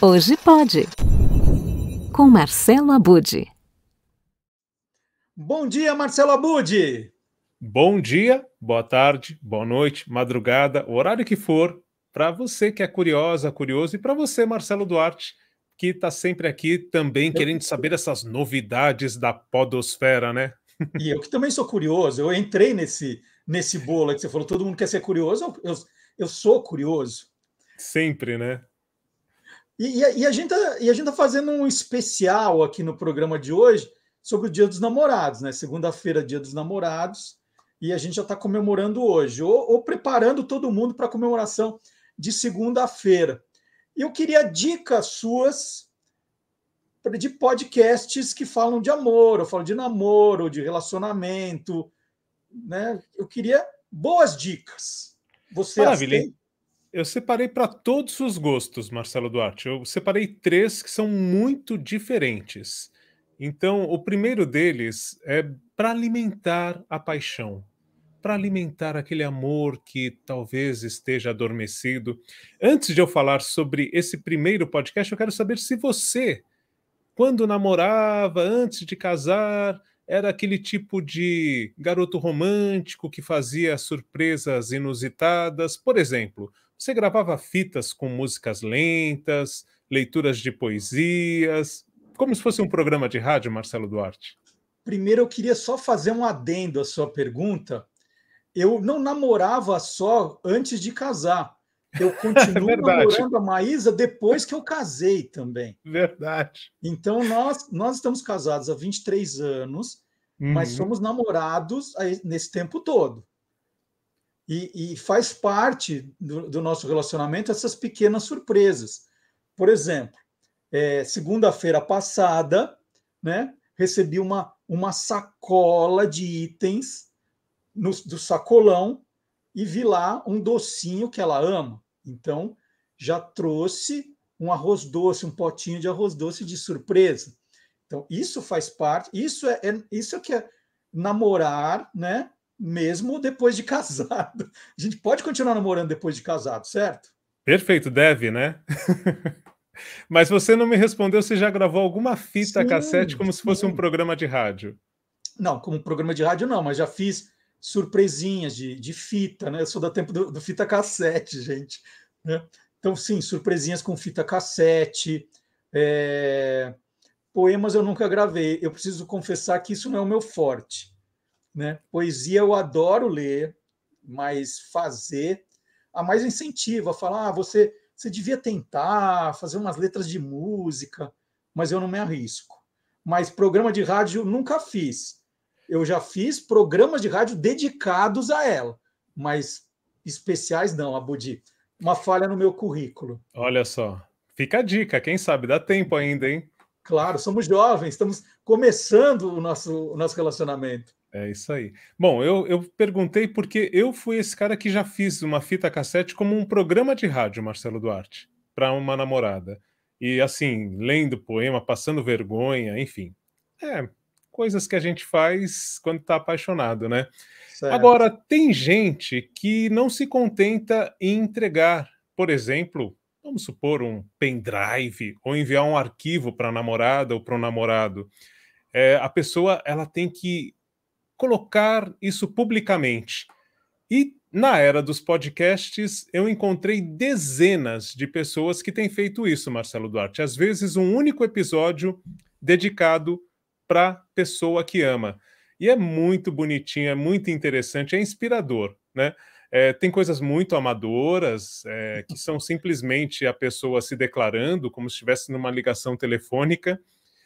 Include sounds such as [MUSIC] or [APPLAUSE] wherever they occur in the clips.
Hoje pode, com Marcelo Abude. Bom dia, Marcelo Abude. Bom dia, boa tarde, boa noite, madrugada, o horário que for, para você que é curiosa, curioso, e para você, Marcelo Duarte, que está sempre aqui também eu... querendo saber essas novidades da podosfera, né? E eu que também sou curioso, eu entrei nesse, nesse bolo que você falou, todo mundo quer ser curioso, eu, eu, eu sou curioso. Sempre, né? E, e, tá, e, a gente tá, fazendo um especial aqui no programa de hoje sobre o Dia dos Namorados, né? Segunda-feira, Dia dos Namorados, e a gente já está comemorando hoje, ou, ou, preparando todo mundo para a comemoração de segunda-feira. E eu queria dicas suas de podcasts que falam de amor, ou falam de namoro, de relacionamento, né? Eu queria boas dicas. Você Maravilha eu separei para todos os gostos, Marcelo Duarte. Eu separei três que são muito diferentes. Então, o primeiro deles é para alimentar a paixão, para alimentar aquele amor que talvez esteja adormecido. Antes de eu falar sobre esse primeiro podcast, eu quero saber se você, quando namorava, antes de casar, era aquele tipo de garoto romântico que fazia surpresas inusitadas. Por exemplo, você gravava fitas com músicas lentas, leituras de poesias, como se fosse um programa de rádio, Marcelo Duarte. Primeiro, eu queria só fazer um adendo à sua pergunta. Eu não namorava só antes de casar. Eu [LAUGHS] é continuo namorando a Maísa depois que eu casei também. Verdade. Então, nós, nós estamos casados há 23 anos, uhum. mas somos namorados nesse tempo todo. E, e faz parte do, do, nosso relacionamento essas pequenas surpresas. Por exemplo, é, segunda-feira passada, né, recebi uma, uma sacola de itens no, do sacolão e vi lá um docinho que ela ama. Então, já trouxe um arroz doce, um potinho de arroz doce de surpresa. Então, isso faz parte, isso é, é isso é que é namorar, né? mesmo depois de [LAUGHS] casado. A gente pode continuar namorando depois de casado, certo? Perfeito, deve, né? [LAUGHS] Mas você não me respondeu se já gravou alguma fita sim, cassete como sim. se fosse um programa de rádio. Não, como programa de rádio não, mas já fiz surpresinhas de, de fita, né? Eu sou do tempo do, do fita cassete, [LAUGHS] gente. Né? Então, sim, surpresinhas com fita cassete. É... Poemas eu nunca gravei. Eu preciso confessar que isso não é o meu forte. Né? Poesia eu adoro ler, mas fazer a mais incentiva, falar, ah, você, você devia tentar fazer umas letras de música, mas eu não me arrisco. Mas programa de rádio nunca fiz. Eu já fiz programas de rádio dedicados a ela, mas especiais não, Abudi. Uma falha no meu currículo. Olha só, fica a dica, quem sabe dá tempo ainda, hein? Claro, somos jovens, estamos começando o nosso, o nosso relacionamento. É isso aí. Bom, eu, eu perguntei porque eu fui esse cara que já fiz uma fita cassete como um programa de rádio, Marcelo Duarte, para uma namorada. E assim, lendo poema, passando vergonha, enfim. É, coisas que a gente faz quando está apaixonado, né? Certo. Agora, tem gente que não se contenta em entregar, por exemplo, vamos supor, um pendrive ou enviar um arquivo para a namorada ou para o namorado. É, a pessoa ela tem que colocar isso publicamente. E na era dos podcasts, eu encontrei dezenas de pessoas que têm feito isso, Marcelo Duarte. Às vezes, um único episódio dedicado para pessoa que ama. E é muito bonitinho, é muito interessante, é inspirador, né? É, tem coisas muito amadoras, é, que são simplesmente a pessoa se declarando, como se estivesse numa ligação telefônica,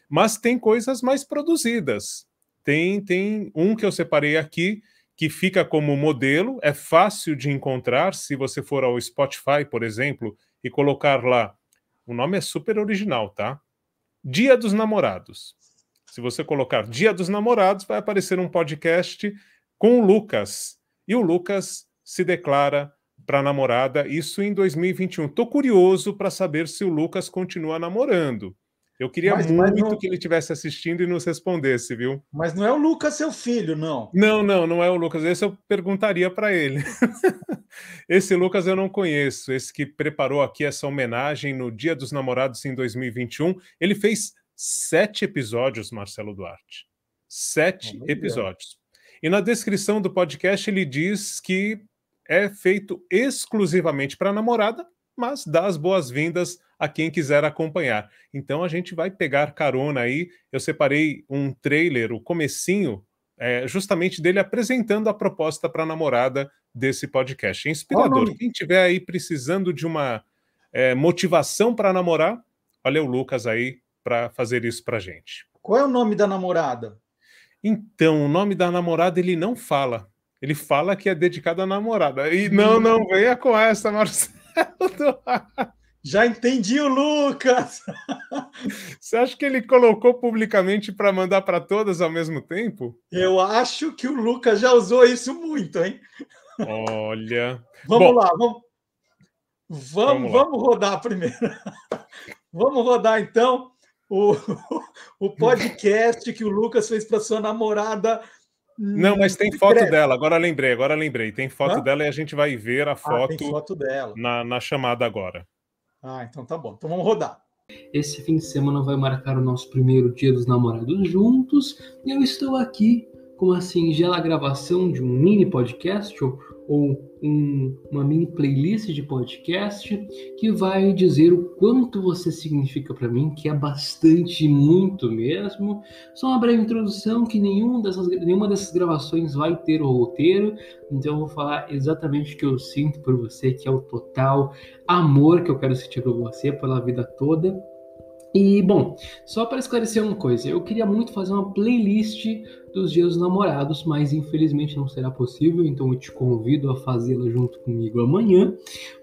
mas tem coisas mais produzidas, tem, tem um que eu separei aqui que fica como modelo, é fácil de encontrar se você for ao Spotify, por exemplo, e colocar lá. O nome é super original, tá? Dia dos Namorados. Se você colocar Dia dos Namorados, vai aparecer um podcast com o Lucas. E o Lucas se declara para a namorada, isso em 2021. Tô curioso para saber se o Lucas continua namorando. Eu queria mas, é muito mas não... que ele estivesse assistindo e nos respondesse, viu? Mas não é o Lucas seu filho, não? Não, não, não é o Lucas. Esse eu perguntaria para ele. [LAUGHS] esse Lucas eu não conheço. Esse que preparou aqui essa homenagem no Dia dos Namorados em 2021. Ele fez sete episódios, Marcelo Duarte. Sete oh, episódios. E na descrição do podcast ele diz que é feito exclusivamente para namorada, mas dá as boas-vindas a quem quiser acompanhar. Então a gente vai pegar carona aí. Eu separei um trailer, o comecinho, é, justamente dele apresentando a proposta para a namorada desse podcast. É inspirador. quem tiver aí precisando de uma é, motivação para namorar, olha o Lucas aí para fazer isso para gente. Qual é o nome da namorada? Então, o nome da namorada ele não fala. Ele fala que é dedicado à namorada. E não, não, venha com essa, Marcelo. [LAUGHS] Já entendi o Lucas! [LAUGHS] Você acha que ele colocou publicamente para mandar para todas ao mesmo tempo? Eu acho que o Lucas já usou isso muito, hein? Olha. Vamos Bom, lá, vamos. Vamos, vamos, vamos rodar primeiro. [LAUGHS] vamos rodar então o, [LAUGHS] o podcast que o Lucas fez para sua namorada. Não, mas tem foto dela. Agora lembrei, agora lembrei. Tem foto Hã? dela e a gente vai ver a ah, foto, ah, foto dela. Na, na chamada agora. Ah, então tá bom. Então vamos rodar. Esse fim de semana vai marcar o nosso primeiro dia dos namorados juntos. E eu estou aqui com a singela gravação de um mini podcast, ou ou um, uma mini playlist de podcast que vai dizer o quanto você significa para mim, que é bastante, muito mesmo. Só uma breve introdução que nenhum dessas, nenhuma dessas gravações vai ter o roteiro, então eu vou falar exatamente o que eu sinto por você, que é o total amor que eu quero sentir por você pela vida toda. E bom, só para esclarecer uma coisa, eu queria muito fazer uma playlist dos Dias dos Namorados, mas infelizmente não será possível, então eu te convido a fazê-la junto comigo amanhã,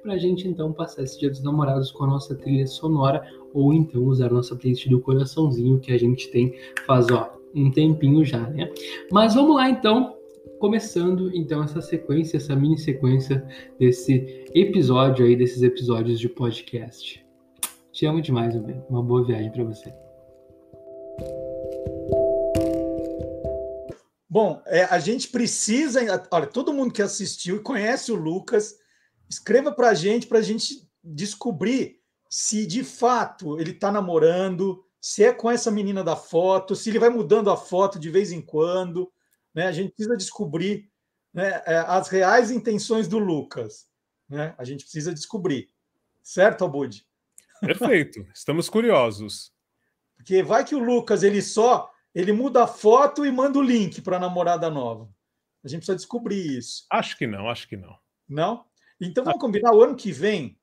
para a gente então passar esse Dia dos Namorados com a nossa trilha sonora, ou então usar a nossa playlist do coraçãozinho que a gente tem faz ó, um tempinho já, né? Mas vamos lá então, começando então essa sequência, essa mini sequência desse episódio aí, desses episódios de podcast. Te amo demais, meu bem. Uma boa viagem para você. Bom, é, a gente precisa. Olha, todo mundo que assistiu e conhece o Lucas, escreva para a gente para a gente descobrir se de fato ele está namorando, se é com essa menina da foto, se ele vai mudando a foto de vez em quando. Né? A gente precisa descobrir né, é, as reais intenções do Lucas. Né? A gente precisa descobrir. Certo, Abud? Perfeito. Estamos curiosos. Porque vai que o Lucas ele só ele muda a foto e manda o link para a namorada nova. A gente precisa descobrir isso. Acho que não, acho que não. Não? Então tá. vamos combinar o ano que vem.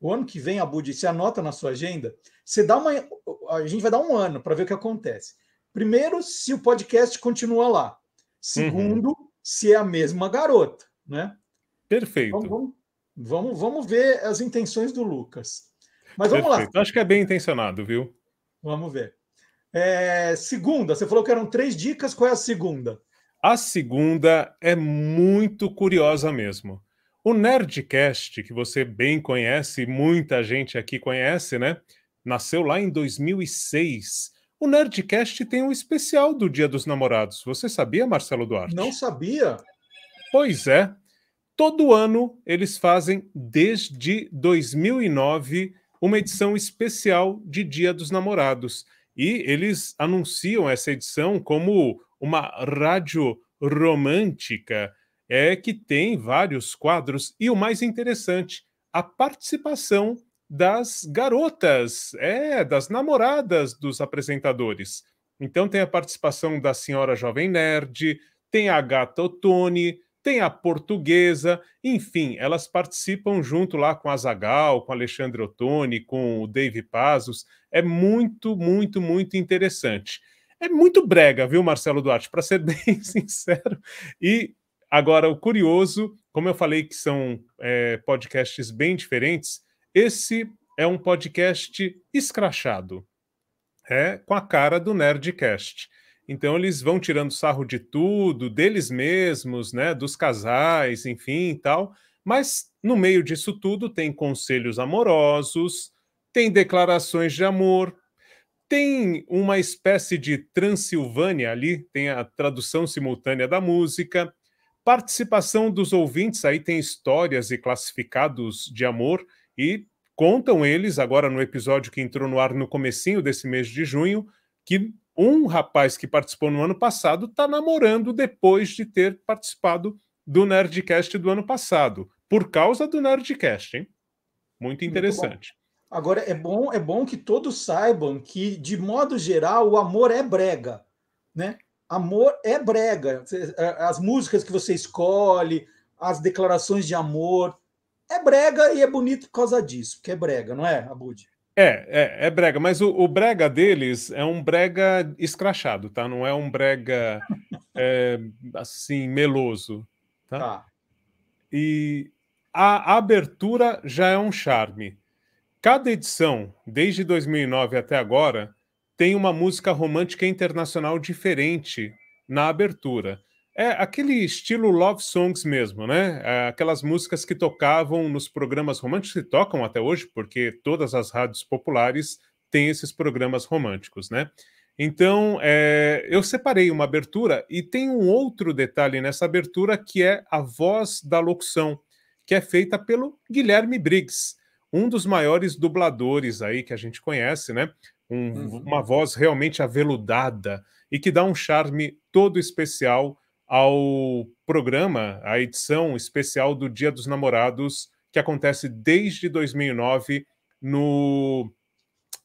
O ano que vem, Abud, você anota na sua agenda. Você dá uma. A gente vai dar um ano para ver o que acontece. Primeiro, se o podcast continua lá. Segundo, uhum. se é a mesma garota, né? Perfeito. Então, vamos, vamos, vamos ver as intenções do Lucas. Mas vamos Perfeito. lá. Acho que é bem intencionado, viu? Vamos ver. É, segunda, você falou que eram três dicas, qual é a segunda? A segunda é muito curiosa mesmo. O Nerdcast, que você bem conhece, muita gente aqui conhece, né? Nasceu lá em 2006. O Nerdcast tem um especial do Dia dos Namorados. Você sabia, Marcelo Duarte? Não sabia. Pois é. Todo ano eles fazem desde 2009 uma edição especial de Dia dos Namorados. E eles anunciam essa edição como uma rádio romântica, é que tem vários quadros e o mais interessante, a participação das garotas, é, das namoradas dos apresentadores. Então tem a participação da senhora Jovem Nerd, tem a gata Otone, tem a portuguesa, enfim, elas participam junto lá com a Zagal, com Alexandre Ottoni, com o Dave Pazos. É muito, muito, muito interessante. É muito brega, viu, Marcelo Duarte, para ser [LAUGHS] bem sincero. E agora, o curioso, como eu falei que são é, podcasts bem diferentes, esse é um podcast escrachado. É com a cara do Nerdcast. Então eles vão tirando sarro de tudo, deles mesmos, né, dos casais, enfim, e tal. Mas no meio disso tudo tem conselhos amorosos, tem declarações de amor, tem uma espécie de Transilvânia ali, tem a tradução simultânea da música, participação dos ouvintes, aí tem histórias e classificados de amor e contam eles agora no episódio que entrou no ar no comecinho desse mês de junho que um rapaz que participou no ano passado está namorando depois de ter participado do Nerdcast do ano passado, por causa do Nerdcast, hein? Muito interessante. Muito Agora é bom, é bom que todos saibam que de modo geral o amor é brega, né? Amor é brega. As músicas que você escolhe, as declarações de amor, é brega e é bonito por causa disso, que é brega, não é, Abud? É, é, é brega, mas o, o, brega deles é um brega escrachado, tá? Não é um brega é, [LAUGHS] assim, meloso, tá? tá? E a abertura já é um charme. Cada edição, desde 2009 até agora, tem uma música romântica internacional diferente na abertura. É aquele estilo love songs mesmo, né? É, aquelas músicas que tocavam nos programas românticos, que tocam até hoje, porque todas as rádios populares têm esses programas românticos, né? Então, é, eu separei uma abertura e tem um outro detalhe nessa abertura que é a voz da locução, que é feita pelo Guilherme Briggs, um dos maiores dubladores aí que a gente conhece, né? Um, uhum. Uma voz realmente aveludada e que dá um charme todo especial ao programa, a edição especial do Dia dos Namorados, que acontece desde 2009 no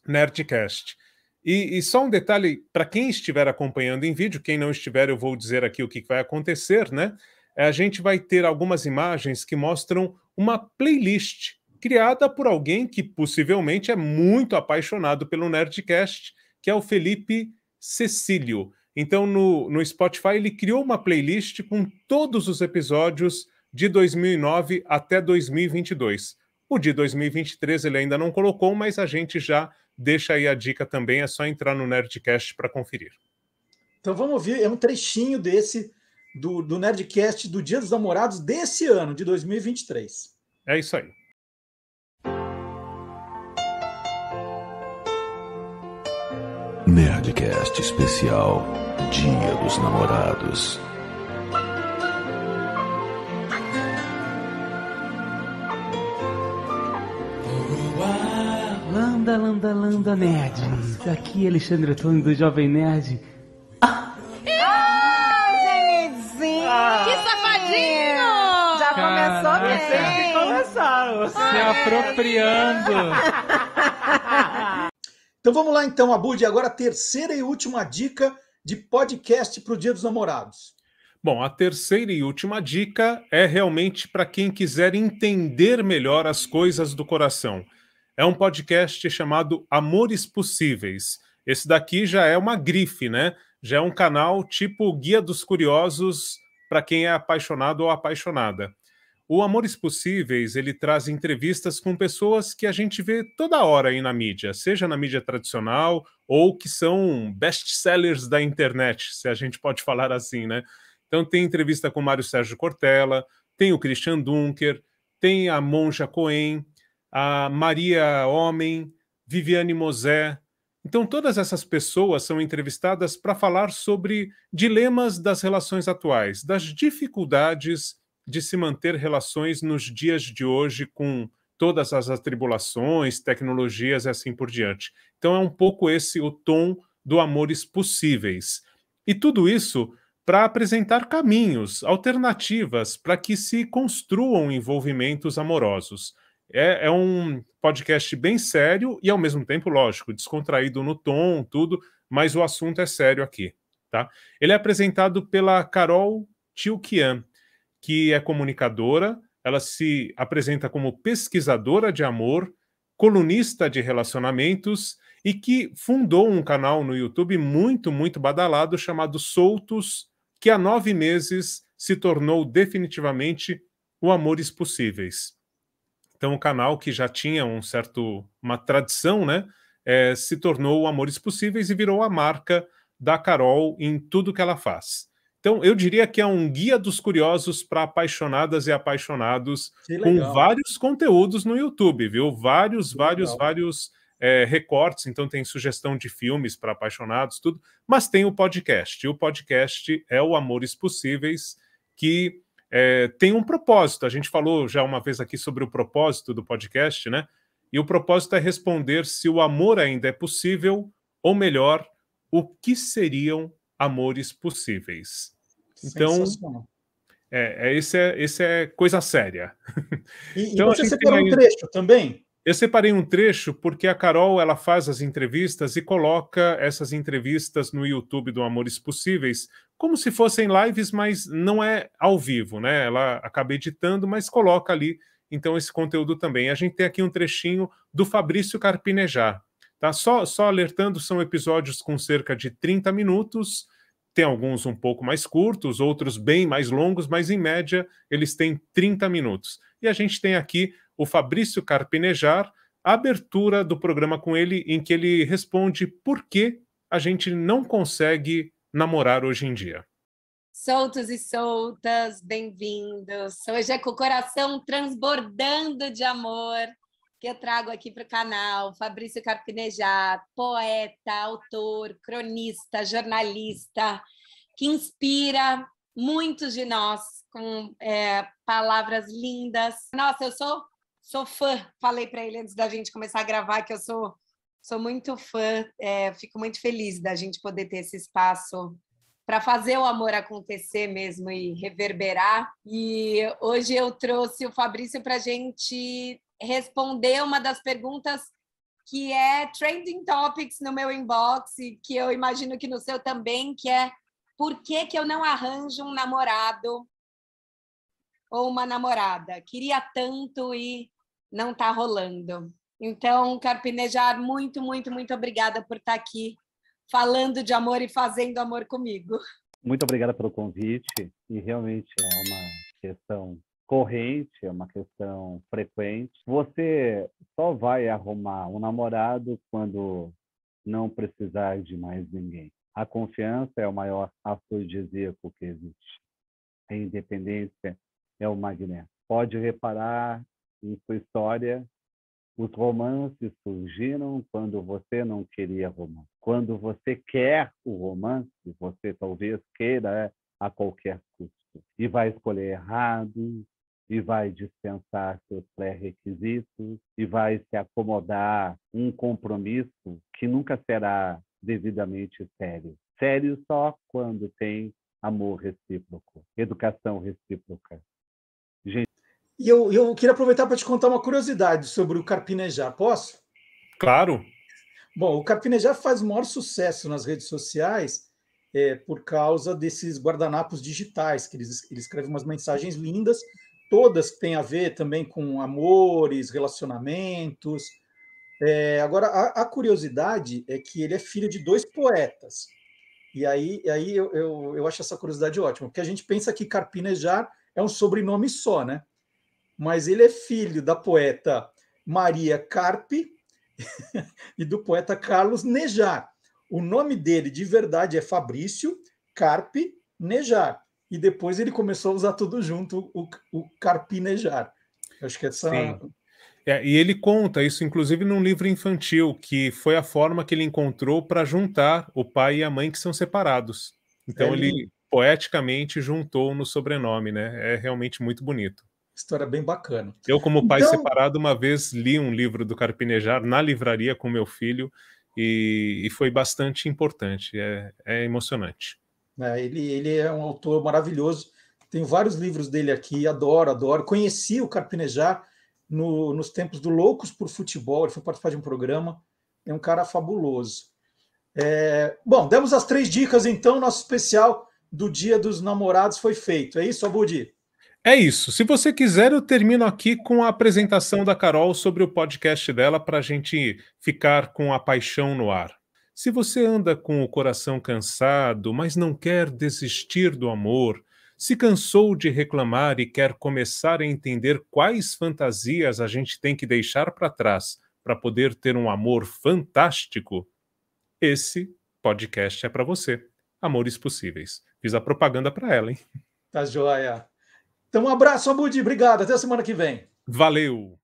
Nerdcast. E, e só um detalhe para quem estiver acompanhando em vídeo, quem não estiver, eu vou dizer aqui o que vai acontecer, né? É, a gente vai ter algumas imagens que mostram uma playlist criada por alguém que possivelmente é muito apaixonado pelo Nerdcast, que é o Felipe Cecílio. Então, no, no Spotify, ele criou uma playlist com todos os episódios de 2009 até 2022. O de 2023 ele ainda não colocou, mas a gente já deixa aí a dica também. É só entrar no Nerdcast para conferir. Então vamos ouvir, é um trechinho desse do, do Nerdcast do Dia dos Namorados desse ano, de 2023. É isso aí. Nerdcast Especial Dia dos Namorados. Landa, landa, landa, Nerd. Aqui é Alexandre Antônio do Jovem Nerd. Ah, que safadinho! Já começou Caraca. bem! começaram! Se apropriando! [LAUGHS] Então vamos lá então, Abud, agora a terceira e última dica de podcast para o Dia dos Namorados. Bom, a terceira e última dica é realmente para quem quiser entender melhor as coisas do coração. É um podcast chamado Amores Possíveis. Esse daqui já é uma grife, né? Já é um canal tipo Guia dos Curiosos para quem é apaixonado ou apaixonada. O Amores Possíveis, ele traz entrevistas com pessoas que a gente vê toda hora aí na mídia, seja na mídia tradicional ou que são best-sellers da internet, se a gente pode falar assim, né? Então tem entrevista com Mário Sérgio Cortella, tem o Christian Dunker, tem a Monja Cohen, a Maria Homem, Viviane Mosé. Então todas essas pessoas são entrevistadas para falar sobre dilemas das relações atuais, das dificuldades de se manter relações nos dias de hoje com todas as atribulações, tecnologias e assim por diante. Então é um pouco esse o tom do Amores Possíveis. E tudo isso para apresentar caminhos, alternativas para que se construam envolvimentos amorosos. É, é, um podcast bem sério e, ao mesmo tempo, lógico, descontraído no tom, tudo, mas o assunto é sério aqui. Tá? Ele é apresentado pela Carol Tilkian, que é comunicadora, ela se apresenta como pesquisadora de amor, colunista de relacionamentos e que fundou um canal no YouTube muito, muito badalado chamado Soltos, que há nove meses se tornou definitivamente o Amores Possíveis. Então, o canal que já tinha um certo uma tradição, né, é, se tornou o Amores Possíveis e virou a marca da Carol em tudo que ela faz. Então, eu diria que é um guia dos curiosos para apaixonadas e apaixonados, com vários conteúdos no YouTube, viu? Vários, vários, vários é, recortes. Então, tem sugestão de filmes para apaixonados, tudo. Mas tem o podcast. E o podcast é o Amores Possíveis, que é, tem um propósito. A gente falou já uma vez aqui sobre o propósito do podcast, né? E o propósito é responder se o amor ainda é possível, ou melhor, o que seriam amores possíveis. Então, é, é, esse, é, esse é coisa séria. [LAUGHS] E, então, e você separou um trecho também? Eu separei um trecho porque a Carol ela faz as entrevistas e coloca essas entrevistas no YouTube do Amores Possíveis, como se fossem lives, mas não é ao vivo, né? Ela acaba editando, mas coloca ali então esse conteúdo também. A gente tem aqui um trechinho do Fabrício Carpinejar. Tá? Só, só alertando, são episódios com cerca de 30 minutos, tem alguns um pouco mais curtos, outros bem mais longos, mas em média eles têm 30 minutos. E a gente tem aqui o Fabrício Carpinejar, a abertura do programa com ele, em que ele responde por que a gente não consegue namorar hoje em dia. Soltos e soltas, bem-vindos. Hoje é com o coração transbordando de amor que eu trago aqui para o canal, Fabrício Carpinejar, poeta, autor, cronista, jornalista, que inspira muitos de nós com é, palavras lindas. Nossa, eu sou, sou fã, falei para ele antes da gente começar a gravar que eu sou, sou muito fã, é, fico muito feliz da gente poder ter esse espaço para fazer o amor acontecer mesmo e reverberar. E hoje eu trouxe o Fabrício para a gente responder uma das perguntas que é trending topics no meu inbox e que eu imagino que no seu também, que é por que, que eu não arranjo um namorado ou uma namorada? Queria tanto e não está rolando. Então, Carpinejar, muito, muito, muito obrigada por estar tá aqui falando de amor e fazendo amor comigo. Muito obrigada pelo convite e realmente é uma questão corrente, é uma questão frequente. Você só vai arrumar um namorado quando não precisar de mais ninguém. A confiança é o maior afrodisíaco que existe. A independência é o magnético. Pode reparar em sua história, os romances surgiram quando você não queria romance. Quando você quer o romance, você talvez queira a qualquer custo. E vai escolher errado, e vai dispensar seus pré-requisitos e vai se acomodar um compromisso que nunca será devidamente sério. Sério só quando tem amor recíproco, educação recíproca. Gente... E eu, eu queria aproveitar para te contar uma curiosidade sobre o Carpinejar. Posso? Claro. Bom, o Carpinejar faz o maior sucesso nas redes sociais é, por causa desses guardanapos digitais, que eles, eles escrevem umas mensagens lindas todas que têm a ver também com amores, relacionamentos. É, agora, a, a, curiosidade é que ele é filho de dois poetas. E aí, aí eu, eu, eu acho essa curiosidade ótima, porque a gente pensa que Carpinejar é um sobrenome só, né? Mas ele é filho da poeta Maria Carpe [LAUGHS] e do poeta Carlos Nejar. O nome dele de verdade é Fabrício Carpe Nejar e depois ele começou a usar tudo junto, o, o carpinejar. Eu acho que essa. Sim. É, e ele conta isso, inclusive, num livro infantil, que foi a forma que ele encontrou para juntar o pai e a mãe que são separados. Então é ele... poeticamente juntou no sobrenome, né? É realmente muito bonito. História bem bacana. Eu, como pai então... separado, uma vez li um livro do Carpinejar na livraria com meu filho e, e foi bastante importante. é, é emocionante. Né? Ele, ele é um autor maravilhoso. Tenho vários livros dele aqui, adoro, adoro. Conheci o Carpinejar no, nos tempos do Loucos por Futebol, ele foi participar de um programa. É um cara fabuloso. É, bom, demos as três dicas, então, nosso especial do Dia dos Namorados foi feito. É isso, Abudi? É isso. Se você quiser, eu termino aqui com a apresentação da Carol sobre o podcast dela para a gente ficar com a paixão no ar. Se você anda com o coração cansado, mas não quer desistir do amor, se cansou de reclamar e quer começar a entender quais fantasias a gente tem que deixar para trás para poder ter um amor fantástico, esse podcast é para você. Amores Possíveis. Fiz a propaganda para ela, hein? Tá joia. Então, um abraço, Abudi. Obrigado. Até a semana que vem. Valeu.